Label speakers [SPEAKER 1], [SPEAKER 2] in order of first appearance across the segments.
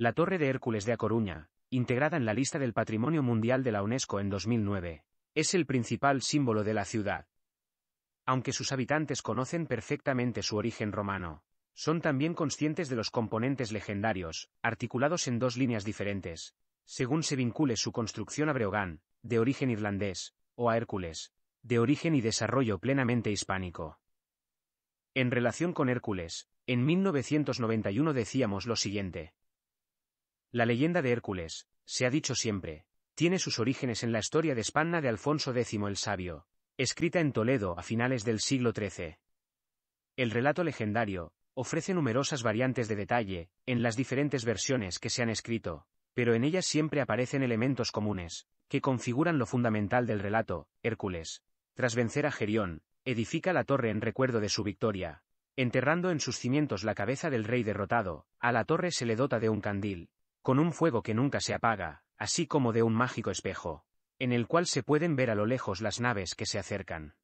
[SPEAKER 1] La Torre de Hércules de A Coruña, integrada en la lista del Patrimonio Mundial de la UNESCO en 2009, es el principal símbolo de la ciudad. Aunque sus habitantes conocen perfectamente su origen romano, son también conscientes de los componentes legendarios, articulados en dos líneas diferentes, según se vincule su construcción a Breogán, de origen irlandés, o a Hércules, de origen y desarrollo plenamente hispánico. En relación con Hércules, en 1991 decíamos lo siguiente. La leyenda de Hércules, se ha dicho siempre, tiene sus orígenes en la historia de Espanna de Alfonso X el Sabio, escrita en Toledo a finales del siglo XIII. El relato legendario, ofrece numerosas variantes de detalle, en las diferentes versiones que se han escrito, pero en ellas siempre aparecen elementos comunes, que configuran lo fundamental del relato, Hércules. Tras vencer a Gerión, edifica la torre en recuerdo de su victoria. Enterrando en sus cimientos la cabeza del rey derrotado, a la torre se le dota de un candil, con un fuego que nunca se apaga, así como de un mágico espejo, en el cual se pueden ver a lo lejos las naves que se acercan.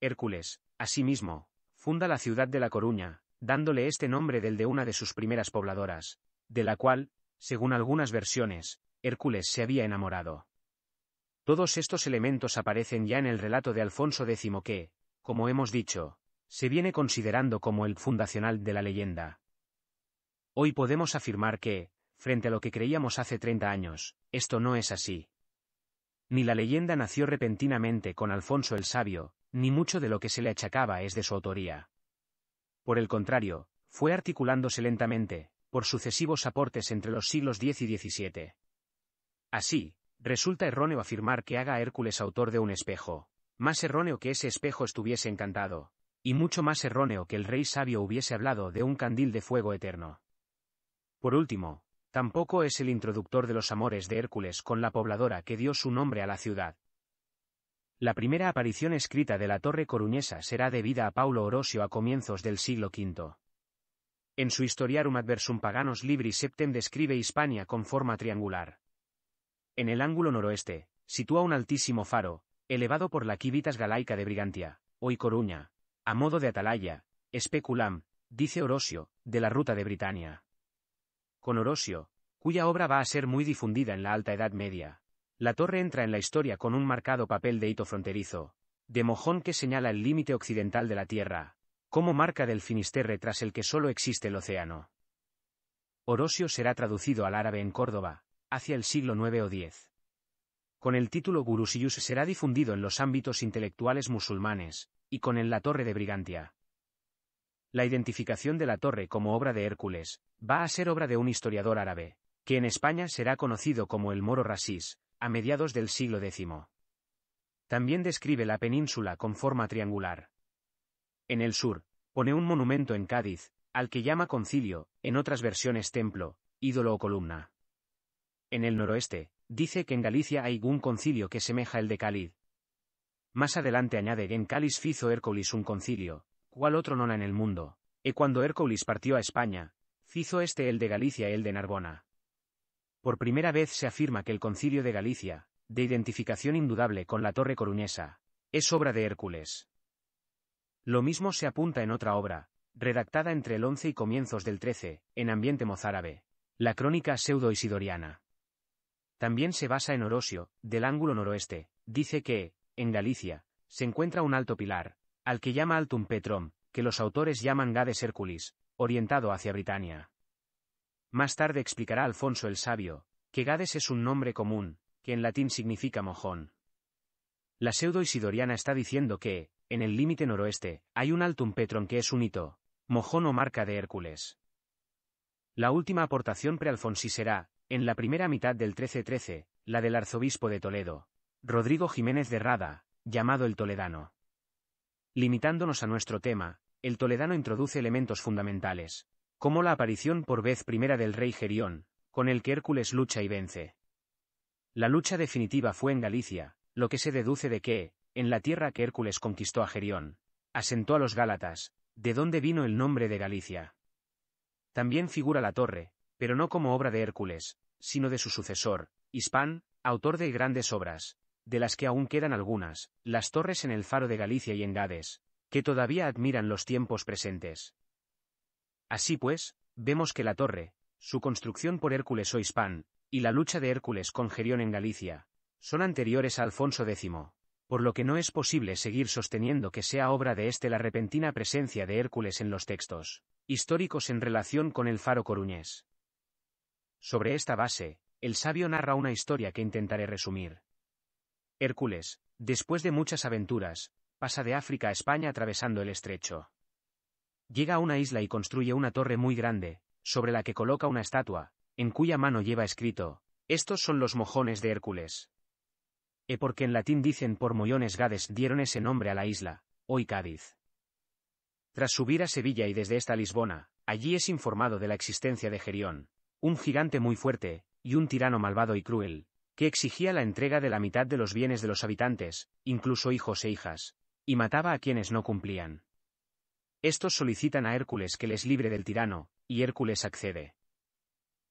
[SPEAKER 1] Hércules, asimismo, funda la ciudad de La Coruña, dándole este nombre del de una de sus primeras pobladoras, de la cual, según algunas versiones, Hércules se había enamorado. Todos estos elementos aparecen ya en el relato de Alfonso X que, como hemos dicho, se viene considerando como el fundacional de la leyenda. Hoy podemos afirmar que, frente a lo que creíamos hace 30 años, esto no es así. Ni la leyenda nació repentinamente con Alfonso el Sabio, ni mucho de lo que se le achacaba es de su autoría. Por el contrario, fue articulándose lentamente, por sucesivos aportes entre los siglos X y XVII. Así, resulta erróneo afirmar que haga Hércules autor de un espejo, más erróneo que ese espejo estuviese encantado, y mucho más erróneo que el rey sabio hubiese hablado de un candil de fuego eterno. Por último, Tampoco es el introductor de los amores de Hércules con la pobladora que dio su nombre a la ciudad. La primera aparición escrita de la torre coruñesa será debida a Paulo Orosio a comienzos del siglo V. En su Historiarum Adversum Paganos Libri Septem describe Hispania con forma triangular. En el ángulo noroeste, sitúa un altísimo faro, elevado por la Quivitas Galaica de Brigantia, hoy Coruña, a modo de atalaya, especulam, dice Orosio, de la ruta de Britania con Orosio, cuya obra va a ser muy difundida en la Alta Edad Media. La torre entra en la historia con un marcado papel de hito fronterizo, de mojón que señala el límite occidental de la Tierra, como marca del Finisterre tras el que solo existe el océano. Orosio será traducido al árabe en Córdoba, hacia el siglo IX o X. Con el título Gurusius será difundido en los ámbitos intelectuales musulmanes, y con el La Torre de Brigantia. La identificación de la torre como obra de Hércules, va a ser obra de un historiador árabe, que en España será conocido como el Moro Rasís, a mediados del siglo X. También describe la península con forma triangular. En el sur, pone un monumento en Cádiz, al que llama concilio, en otras versiones templo, ídolo o columna. En el noroeste, dice que en Galicia hay un concilio que semeja el de Cáliz. Más adelante añade que en Cáliz hizo Hércules un concilio, cual otro nona en el mundo, e cuando Hércules partió a España, cizo este el de Galicia y el de Narbona. Por primera vez se afirma que el concilio de Galicia, de identificación indudable con la torre coruñesa, es obra de Hércules. Lo mismo se apunta en otra obra, redactada entre el 11 y comienzos del 13, en ambiente mozárabe, la crónica pseudo-isidoriana. También se basa en Orosio, del ángulo noroeste, dice que, en Galicia, se encuentra un alto pilar, al que llama Altum Petrom, que los autores llaman Gades Hércules, orientado hacia Britania. Más tarde explicará Alfonso el Sabio, que Gades es un nombre común, que en latín significa mojón. La pseudo isidoriana está diciendo que, en el límite noroeste, hay un Altum Petron que es un hito, mojón o marca de Hércules. La última aportación prealfonsí será, en la primera mitad del 1313, la del arzobispo de Toledo, Rodrigo Jiménez de Rada, llamado el Toledano. Limitándonos a nuestro tema, el toledano introduce elementos fundamentales, como la aparición por vez primera del rey Gerión, con el que Hércules lucha y vence. La lucha definitiva fue en Galicia, lo que se deduce de que, en la tierra que Hércules conquistó a Gerión, asentó a los Gálatas, de donde vino el nombre de Galicia. También figura la torre, pero no como obra de Hércules, sino de su sucesor, Hispán, autor de grandes obras, de las que aún quedan algunas, las torres en el Faro de Galicia y en Gades, que todavía admiran los tiempos presentes. Así pues, vemos que la torre, su construcción por Hércules o Hispán, y la lucha de Hércules con Gerión en Galicia, son anteriores a Alfonso X, por lo que no es posible seguir sosteniendo que sea obra de éste la repentina presencia de Hércules en los textos históricos en relación con el faro coruñés. Sobre esta base, el sabio narra una historia que intentaré resumir. Hércules, después de muchas aventuras, pasa de África a España atravesando el estrecho. Llega a una isla y construye una torre muy grande, sobre la que coloca una estatua, en cuya mano lleva escrito, estos son los mojones de Hércules. E porque en latín dicen por mojones Gades dieron ese nombre a la isla, hoy Cádiz. Tras subir a Sevilla y desde esta Lisbona, allí es informado de la existencia de Gerión, un gigante muy fuerte, y un tirano malvado y cruel, que exigía la entrega de la mitad de los bienes de los habitantes, incluso hijos e hijas, y mataba a quienes no cumplían. Estos solicitan a Hércules que les libre del tirano, y Hércules accede.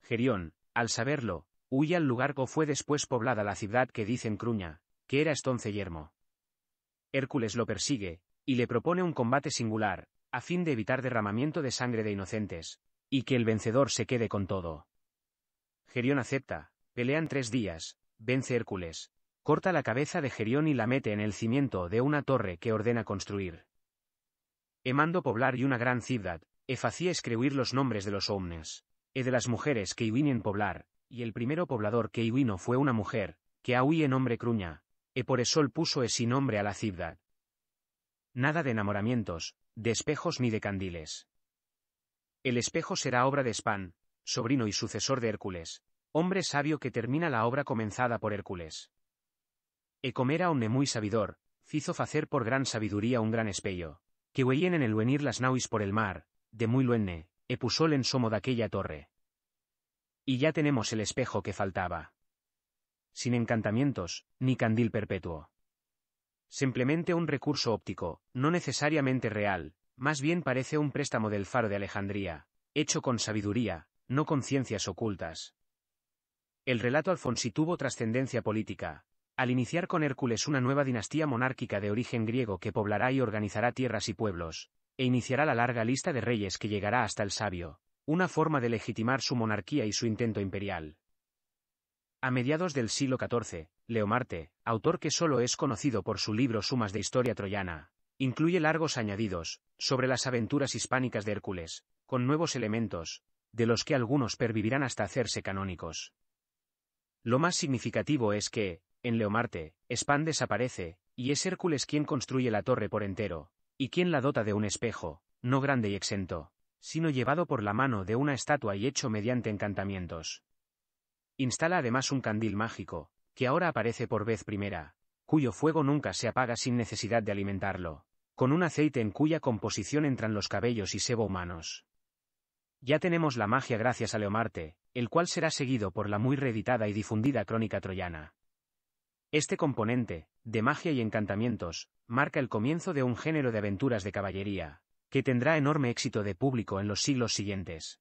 [SPEAKER 1] Gerión, al saberlo, huye al lugar que fue después poblada la ciudad que dicen Cruña, que era estonce yermo. Hércules lo persigue, y le propone un combate singular, a fin de evitar derramamiento de sangre de inocentes, y que el vencedor se quede con todo. Gerión acepta, Pelean tres días, vence Hércules, corta la cabeza de Gerión y la mete en el cimiento de una torre que ordena construir. Emando poblar y una gran ciudad, e facía escribir los nombres de los hombres, e de las mujeres que en poblar, y el primero poblador que vino fue una mujer, que ahui en nombre Cruña, e por sol puso ese nombre a la ciudad. Nada de enamoramientos, de espejos ni de candiles. El espejo será obra de Span, sobrino y sucesor de Hércules, hombre sabio que termina la obra comenzada por Hércules. Ecomera comer muy sabidor, fizo facer por gran sabiduría un gran espello, que huyen en el venir las nauis por el mar, de muy luenne, e pusol en somo de aquella torre. Y ya tenemos el espejo que faltaba. Sin encantamientos, ni candil perpetuo. Simplemente un recurso óptico, no necesariamente real, más bien parece un préstamo del faro de Alejandría, hecho con sabiduría, no con ciencias ocultas. El relato Alfonsi tuvo trascendencia política, al iniciar con Hércules una nueva dinastía monárquica de origen griego que poblará y organizará tierras y pueblos, e iniciará la larga lista de reyes que llegará hasta el sabio, una forma de legitimar su monarquía y su intento imperial. A mediados del siglo XIV, Leomarte, autor que solo es conocido por su libro Sumas de Historia Troyana, incluye largos añadidos, sobre las aventuras hispánicas de Hércules, con nuevos elementos, de los que algunos pervivirán hasta hacerse canónicos. Lo más significativo es que, en Leomarte, Span desaparece, y es Hércules quien construye la torre por entero, y quien la dota de un espejo, no grande y exento, sino llevado por la mano de una estatua y hecho mediante encantamientos. Instala además un candil mágico, que ahora aparece por vez primera, cuyo fuego nunca se apaga sin necesidad de alimentarlo, con un aceite en cuya composición entran los cabellos y sebo humanos. Ya tenemos la magia gracias a Leomarte, el cual será seguido por la muy reeditada y difundida Crónica Troyana. Este componente, de magia y encantamientos, marca el comienzo de un género de aventuras de caballería, que tendrá enorme éxito de público en los siglos siguientes.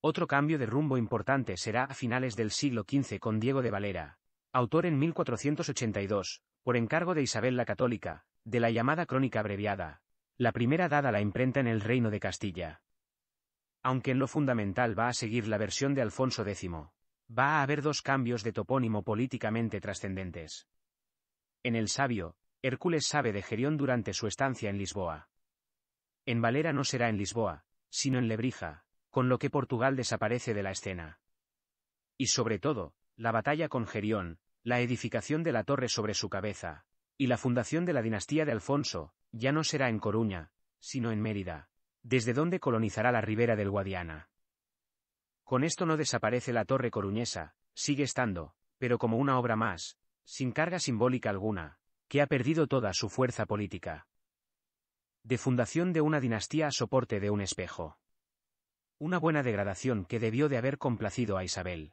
[SPEAKER 1] Otro cambio de rumbo importante será a finales del siglo XV con Diego de Valera, autor en 1482, por encargo de Isabel la Católica, de la llamada Crónica Abreviada, la primera dada a la imprenta en el Reino de Castilla aunque en lo fundamental va a seguir la versión de Alfonso X. Va a haber dos cambios de topónimo políticamente trascendentes. En El Sabio, Hércules sabe de Gerión durante su estancia en Lisboa. En Valera no será en Lisboa, sino en Lebrija, con lo que Portugal desaparece de la escena. Y sobre todo, la batalla con Gerión, la edificación de la torre sobre su cabeza, y la fundación de la dinastía de Alfonso, ya no será en Coruña, sino en Mérida, desde dónde colonizará la ribera del Guadiana. Con esto no desaparece la torre coruñesa, sigue estando, pero como una obra más, sin carga simbólica alguna, que ha perdido toda su fuerza política. De fundación de una dinastía a soporte de un espejo. Una buena degradación que debió de haber complacido a Isabel.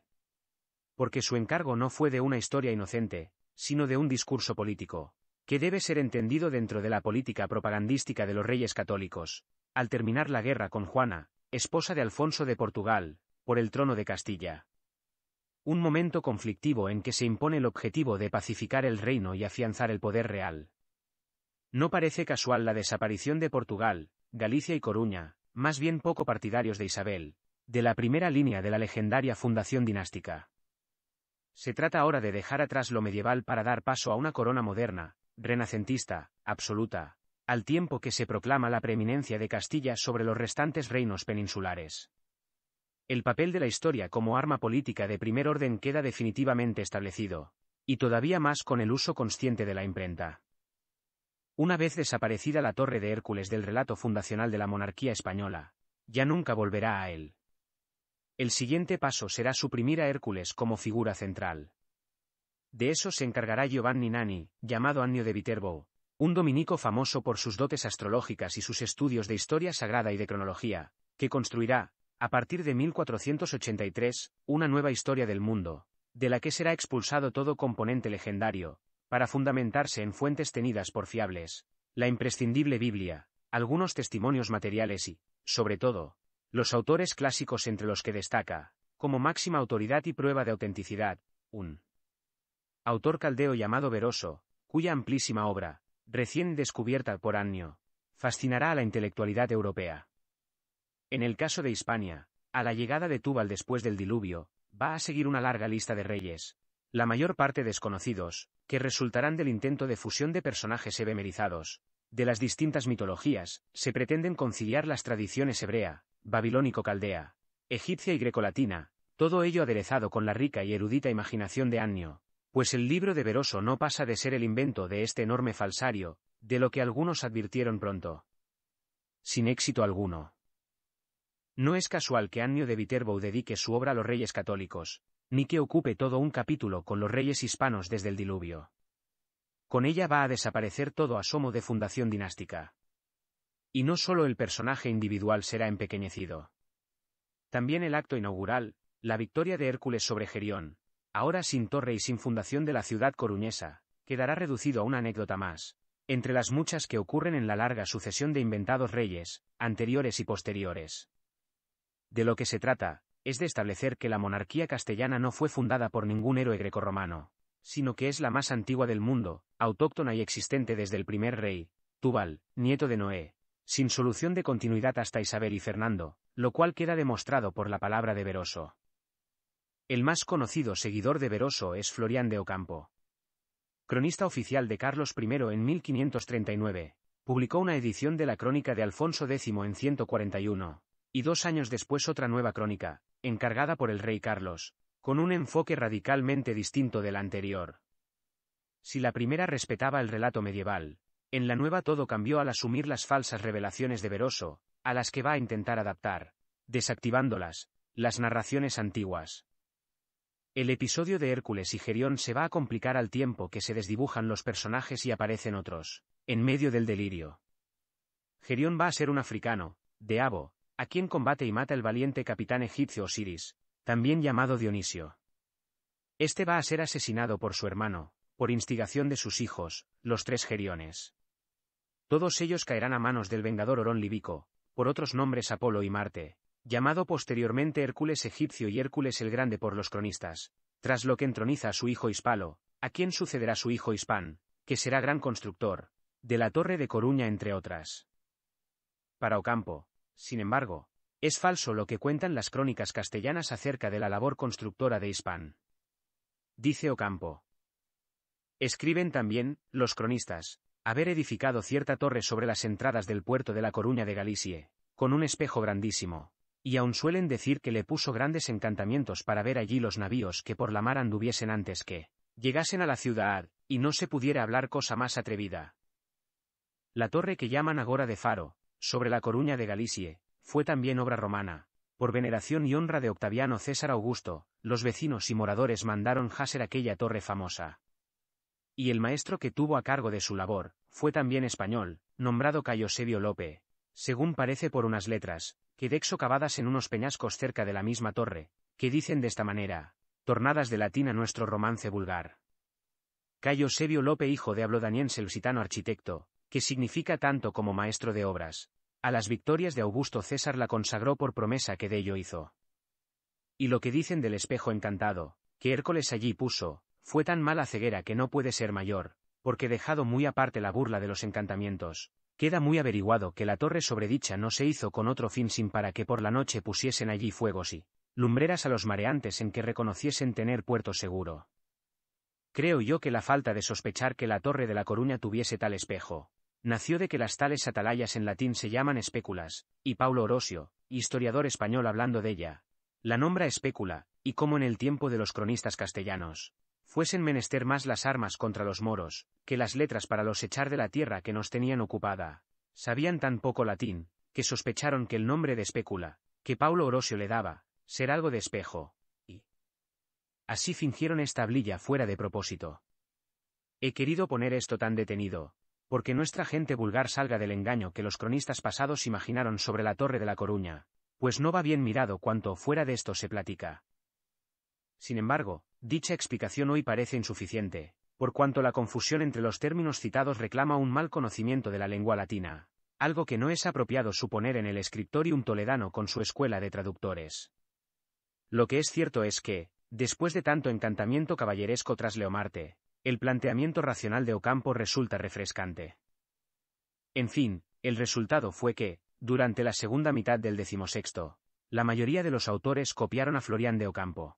[SPEAKER 1] Porque su encargo no fue de una historia inocente, sino de un discurso político, que debe ser entendido dentro de la política propagandística de los reyes católicos, al terminar la guerra con Juana, esposa de Alfonso de Portugal, por el trono de Castilla. Un momento conflictivo en que se impone el objetivo de pacificar el reino y afianzar el poder real. No parece casual la desaparición de Portugal, Galicia y Coruña, más bien poco partidarios de Isabel, de la primera línea de la legendaria fundación dinástica. Se trata ahora de dejar atrás lo medieval para dar paso a una corona moderna, renacentista, absoluta, al tiempo que se proclama la preeminencia de Castilla sobre los restantes reinos peninsulares. El papel de la historia como arma política de primer orden queda definitivamente establecido, y todavía más con el uso consciente de la imprenta. Una vez desaparecida la Torre de Hércules del relato fundacional de la monarquía española, ya nunca volverá a él. El siguiente paso será suprimir a Hércules como figura central. De eso se encargará Giovanni Nani, llamado Annio de Viterbo, un dominico famoso por sus dotes astrológicas y sus estudios de historia sagrada y de cronología, que construirá, a partir de 1483, una nueva historia del mundo, de la que será expulsado todo componente legendario, para fundamentarse en fuentes tenidas por fiables, la imprescindible Biblia, algunos testimonios materiales y, sobre todo, los autores clásicos entre los que destaca, como máxima autoridad y prueba de autenticidad, un autor caldeo llamado Veroso, cuya amplísima obra, recién descubierta por Annio, fascinará a la intelectualidad europea. En el caso de Hispania, a la llegada de Túbal después del diluvio, va a seguir una larga lista de reyes, la mayor parte desconocidos, que resultarán del intento de fusión de personajes evemerizados. De las distintas mitologías, se pretenden conciliar las tradiciones hebrea, babilónico-caldea, egipcia y grecolatina, todo ello aderezado con la rica y erudita imaginación de Annio, pues el libro de Veroso no pasa de ser el invento de este enorme falsario, de lo que algunos advirtieron pronto. Sin éxito alguno. No es casual que Annio de Viterbo dedique su obra a los reyes católicos, ni que ocupe todo un capítulo con los reyes hispanos desde el diluvio. Con ella va a desaparecer todo asomo de fundación dinástica. Y no solo el personaje individual será empequeñecido. También el acto inaugural, la victoria de Hércules sobre Gerión, ahora sin torre y sin fundación de la ciudad coruñesa, quedará reducido a una anécdota más, entre las muchas que ocurren en la larga sucesión de inventados reyes, anteriores y posteriores. De lo que se trata, es de establecer que la monarquía castellana no fue fundada por ningún héroe grecorromano, sino que es la más antigua del mundo, autóctona y existente desde el primer rey, Tubal, nieto de Noé, sin solución de continuidad hasta Isabel y Fernando, lo cual queda demostrado por la palabra de Veroso. El más conocido seguidor de Veroso es Florián de Ocampo. Cronista oficial de Carlos I en 1539, publicó una edición de la crónica de Alfonso X en 141, y dos años después otra nueva crónica, encargada por el rey Carlos, con un enfoque radicalmente distinto del anterior. Si la primera respetaba el relato medieval, en la nueva todo cambió al asumir las falsas revelaciones de Veroso, a las que va a intentar adaptar, desactivándolas, las narraciones antiguas. El episodio de Hércules y Gerión se va a complicar al tiempo que se desdibujan los personajes y aparecen otros, en medio del delirio. Gerión va a ser un africano, de Abo, a quien combate y mata el valiente capitán egipcio Osiris, también llamado Dionisio. Este va a ser asesinado por su hermano, por instigación de sus hijos, los tres Geriones. Todos ellos caerán a manos del vengador Orón Libico, por otros nombres Apolo y Marte, llamado posteriormente Hércules egipcio y Hércules el Grande por los cronistas, tras lo que entroniza a su hijo Hispalo, a quien sucederá su hijo Hispán, que será gran constructor, de la Torre de Coruña entre otras. Para Ocampo, sin embargo, es falso lo que cuentan las crónicas castellanas acerca de la labor constructora de Hispán. Dice Ocampo. Escriben también, los cronistas, haber edificado cierta torre sobre las entradas del puerto de la Coruña de Galicia, con un espejo grandísimo, y aún suelen decir que le puso grandes encantamientos para ver allí los navíos que por la mar anduviesen antes que llegasen a la ciudad, y no se pudiera hablar cosa más atrevida. La torre que llaman agora de Faro, sobre la Coruña de Galicia, fue también obra romana. Por veneración y honra de Octaviano César Augusto, los vecinos y moradores mandaron jaser aquella torre famosa. Y el maestro que tuvo a cargo de su labor, fue también español, nombrado Cayosevio Lope, según parece por unas letras, quedé cavadas en unos peñascos cerca de la misma torre, que dicen de esta manera, tornadas de latín a nuestro romance vulgar. Cayo Sebio Lope hijo de habló el lusitano arquitecto, que significa tanto como maestro de obras, a las victorias de Augusto César la consagró por promesa que de ello hizo. Y lo que dicen del espejo encantado, que Hércules allí puso, fue tan mala ceguera que no puede ser mayor, porque dejado muy aparte la burla de los encantamientos, Queda muy averiguado que la torre sobredicha no se hizo con otro fin sin para que por la noche pusiesen allí fuegos y lumbreras a los mareantes en que reconociesen tener puerto seguro. Creo yo que la falta de sospechar que la torre de la Coruña tuviese tal espejo, nació de que las tales atalayas en latín se llaman espéculas, y Paulo Orosio, historiador español hablando de ella, la nombra espécula, y como en el tiempo de los cronistas castellanos, fuesen menester más las armas contra los moros, que las letras para los echar de la tierra que nos tenían ocupada. Sabían tan poco latín, que sospecharon que el nombre de especula, que Paulo Orosio le daba, ser algo de espejo, y así fingieron esta blilla fuera de propósito. He querido poner esto tan detenido, porque nuestra gente vulgar salga del engaño que los cronistas pasados imaginaron sobre la torre de la Coruña, pues no va bien mirado cuanto fuera de esto se platica. Sin embargo, dicha explicación hoy parece insuficiente, por cuanto la confusión entre los términos citados reclama un mal conocimiento de la lengua latina, algo que no es apropiado suponer en el escriptorium toledano con su escuela de traductores. Lo que es cierto es que, después de tanto encantamiento caballeresco tras Leomarte, el planteamiento racional de Ocampo resulta refrescante. En fin, el resultado fue que, durante la segunda mitad del XVI, la mayoría de los autores copiaron a Florian de Ocampo.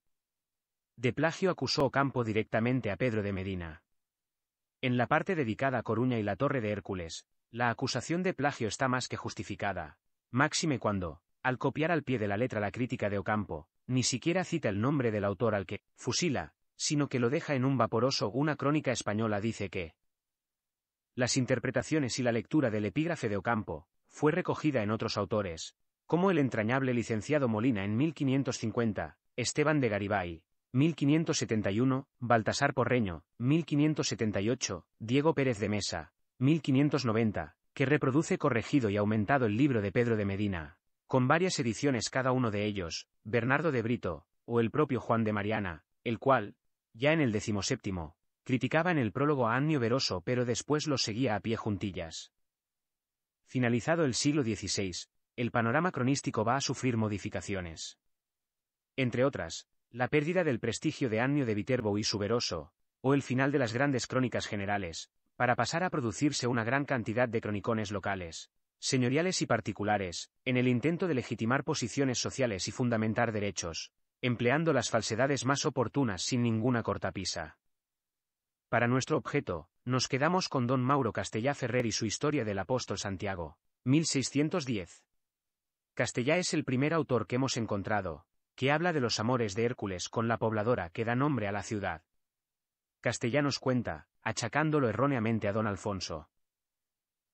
[SPEAKER 1] De plagio acusó Ocampo directamente a Pedro de Medina. En la parte dedicada a Coruña y la Torre de Hércules, la acusación de plagio está más que justificada. Máxime cuando, al copiar al pie de la letra la crítica de Ocampo, ni siquiera cita el nombre del autor al que fusila, sino que lo deja en un vaporoso. Una crónica española dice que las interpretaciones y la lectura del epígrafe de Ocampo fue recogida en otros autores, como el entrañable licenciado Molina en 1550, Esteban de Garibay, 1571, Baltasar Porreño, 1578, Diego Pérez de Mesa, 1590, que reproduce corregido y aumentado el libro de Pedro de Medina, con varias ediciones cada uno de ellos, Bernardo de Brito, o el propio Juan de Mariana, el cual, ya en el decimoséptimo, criticaba en el prólogo a Annio Veroso pero después lo seguía a pie juntillas. Finalizado el siglo XVI, el panorama cronístico va a sufrir modificaciones. Entre otras, la pérdida del prestigio de Annio de Viterbo y Suberoso, o el final de las grandes crónicas generales, para pasar a producirse una gran cantidad de cronicones locales, señoriales y particulares, en el intento de legitimar posiciones sociales y fundamentar derechos, empleando las falsedades más oportunas sin ninguna cortapisa. Para nuestro objeto, nos quedamos con don Mauro Castellá Ferrer y su historia del apóstol Santiago, 1610. Castellá es el primer autor que hemos encontrado, que habla de los amores de Hércules con la pobladora que da nombre a la ciudad. Castellanos cuenta, achacándolo erróneamente a don Alfonso.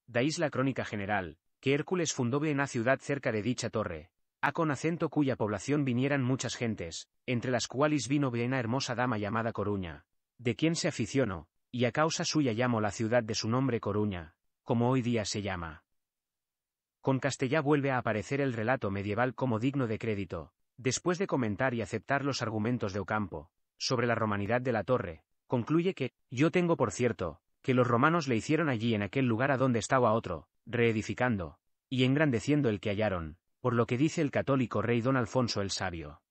[SPEAKER 1] Dais la crónica general, que Hércules fundó bien una ciudad cerca de dicha torre, a con acento cuya población vinieran muchas gentes, entre las cuales vino una hermosa dama llamada Coruña, de quien se aficionó, y a causa suya llamó la ciudad de su nombre Coruña, como hoy día se llama. Con Castellá vuelve a aparecer el relato medieval como digno de crédito, Después de comentar y aceptar los argumentos de Ocampo, sobre la romanidad de la torre, concluye que, yo tengo por cierto, que los romanos le hicieron allí en aquel lugar a donde estaba otro, reedificando, y engrandeciendo el que hallaron, por lo que dice el católico rey don Alfonso el Sabio.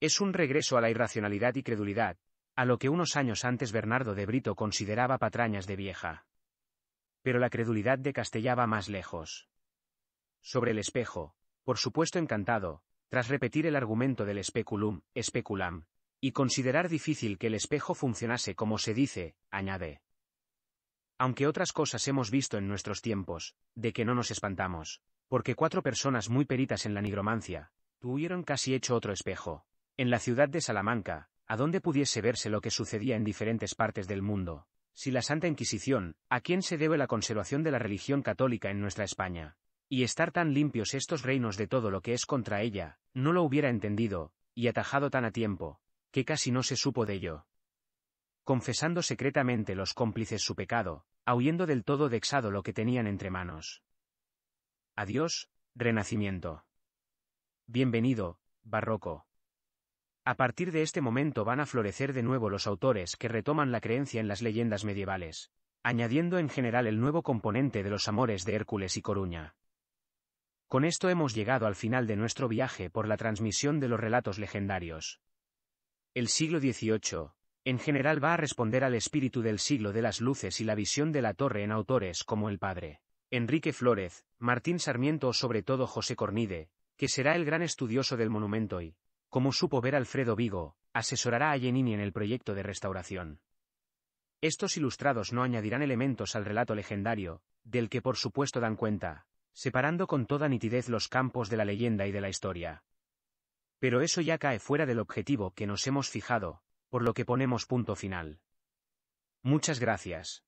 [SPEAKER 1] Es un regreso a la irracionalidad y credulidad, a lo que unos años antes Bernardo de Brito consideraba patrañas de vieja. Pero la credulidad de Castella va más lejos. Sobre el espejo, por supuesto encantado, tras repetir el argumento del speculum, especulam, y considerar difícil que el espejo funcionase como se dice, añade. Aunque otras cosas hemos visto en nuestros tiempos, de que no nos espantamos, porque cuatro personas muy peritas en la nigromancia, tuvieron casi hecho otro espejo, en la ciudad de Salamanca, a donde pudiese verse lo que sucedía en diferentes partes del mundo. Si la Santa Inquisición, ¿a quién se debe la conservación de la religión católica en nuestra España? y estar tan limpios estos reinos de todo lo que es contra ella, no lo hubiera entendido, y atajado tan a tiempo, que casi no se supo de ello. Confesando secretamente los cómplices su pecado, ahuyendo del todo dexado lo que tenían entre manos. Adiós, renacimiento. Bienvenido, barroco. A partir de este momento van a florecer de nuevo los autores que retoman la creencia en las leyendas medievales, añadiendo en general el nuevo componente de los amores de Hércules y Coruña. Con esto hemos llegado al final de nuestro viaje por la transmisión de los relatos legendarios. El siglo XVIII, en general va a responder al espíritu del siglo de las luces y la visión de la torre en autores como el padre. Enrique Flórez, Martín Sarmiento o sobre todo José Cornide, que será el gran estudioso del monumento y, como supo ver Alfredo Vigo, asesorará a Genini en el proyecto de restauración. Estos ilustrados no añadirán elementos al relato legendario, del que por supuesto dan cuenta, separando con toda nitidez los campos de la leyenda y de la historia. Pero eso ya cae fuera del objetivo que nos hemos fijado, por lo que ponemos punto final. Muchas gracias.